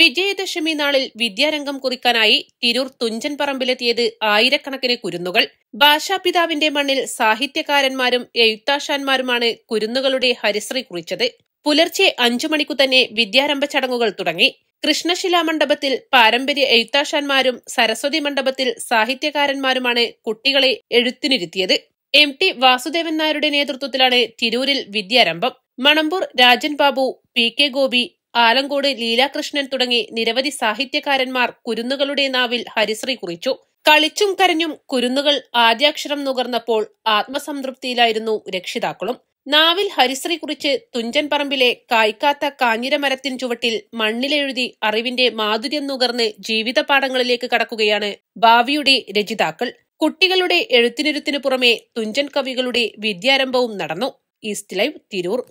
വിജയദശമി നാളിൽ വിദ്യാരംഗം കുറിക്കാനായി തിരൂർ തുഞ്ചൻ പറമ്പിലെത്തിയത് ആയിരക്കണക്കിന് കുരുന്നുകൾ ഭാഷാപിതാവിന്റെ മണ്ണിൽ സാഹിത്യകാരന്മാരും എഴുത്താശാന്മാരുമാണ് കുരുന്നുകളുടെ ഹരിശ്രീ കുറിച്ചത് പുലർച്ചെ അഞ്ചു മണിക്കു തന്നെ വിദ്യാരംഭ ചടങ്ങുകൾ തുടങ്ങി കൃഷ്ണശിലാ മണ്ഡപത്തിൽ പാരമ്പര്യ എഴുത്താശാന്മാരും സരസ്വതി മണ്ഡപത്തിൽ സാഹിത്യകാരന്മാരുമാണ് കുട്ടികളെ എഴുത്തിനിരുത്തിയത് എം ടി വാസുദേവൻ നായരുടെ നേതൃത്വത്തിലാണ് തിരൂരിൽ വിദ്യാരംഭം മണമ്പൂർ രാജൻ ബാബു പി കെ ഗോപി ആലങ്കോട് ലീലാകൃഷ്ണൻ തുടങ്ങി നിരവധി സാഹിത്യകാരന്മാർ കുരുന്നുകളുടെ നാവിൽ ഹരിശ്രീ കുറിച്ചു കളിച്ചും കരഞ്ഞും കുരുന്നുകൾ ആദ്യാക്ഷരം നുകർന്നപ്പോൾ ആത്മസംതൃപ്തിയിലായിരുന്നു രക്ഷിതാക്കളും നാവിൽ ഹരിശ്രീ കുറിച്ച് തുഞ്ചൻ പറമ്പിലെ കായ്ക്കാത്ത കാഞ്ഞിരമരത്തിൻ ചുവട്ടിൽ മണ്ണിലെഴുതി അറിവിന്റെ മാധുര്യം നുകർന്ന് ജീവിത പാഠങ്ങളിലേക്ക് കടക്കുകയാണ് ഭാവിയുടെ രചിതാക്കൾ കുട്ടികളുടെ എഴുത്തിനിരുത്തിനു പുറമെ തുഞ്ചൻ കവികളുടെ വിദ്യാരംഭവും നടന്നു ഈസ്റ്റ് ലൈവ് തിരൂർ